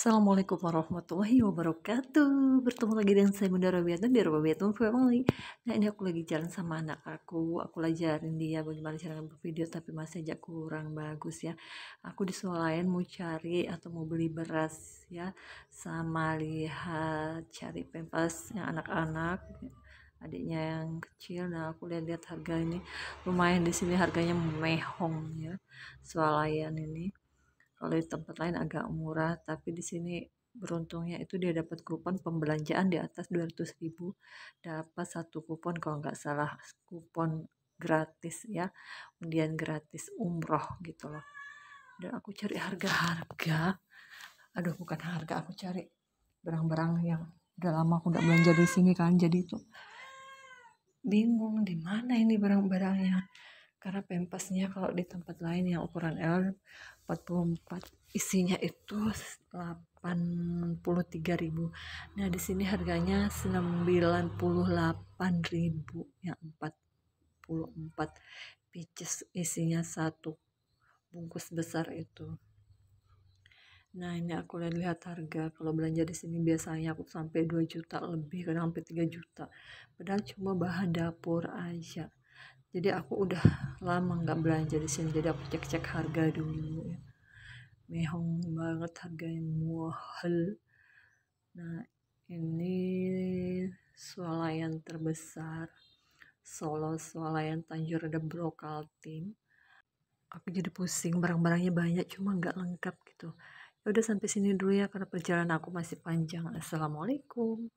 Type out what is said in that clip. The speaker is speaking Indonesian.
Assalamualaikum warahmatullahi wabarakatuh Bertemu lagi dengan saya Bunda Robiatun di Robiatun Family Nah ini aku lagi jalan sama anak aku Aku ajarin dia bagaimana cara video Tapi masih aja kurang bagus ya Aku di lain mau cari atau mau beli beras ya Sama lihat cari pempas yang anak-anak adiknya yang kecil nah aku lihat-lihat harga ini lumayan di sini harganya mehong ya swalayan ini kalau di tempat lain agak murah tapi di sini beruntungnya itu dia dapat kupon pembelanjaan di atas 200 ribu dapat satu kupon kalau nggak salah kupon gratis ya kemudian gratis umroh gitu loh dan aku cari harga-harga aduh bukan harga aku cari barang-barang yang udah lama aku nggak belanja di sini kan jadi itu bingung di mana ini barang-barangnya karena pempesnya kalau di tempat lain yang ukuran L 44 isinya itu 83.000 nah di sini harganya 98.000 yang 44 pieces isinya satu bungkus besar itu nah ini aku lihat-lihat harga kalau belanja di sini biasanya aku sampai 2 juta lebih kadang sampai 3 juta padahal cuma bahan dapur aja jadi aku udah lama nggak belanja di sini jadi aku cek-cek harga dulu ya. mehong banget harganya mahal nah ini swalayan terbesar Solo swalayan Tanjung ada brokal tim aku jadi pusing barang-barangnya banyak cuma nggak lengkap gitu ya udah sampai sini dulu ya karena perjalanan aku masih panjang assalamualaikum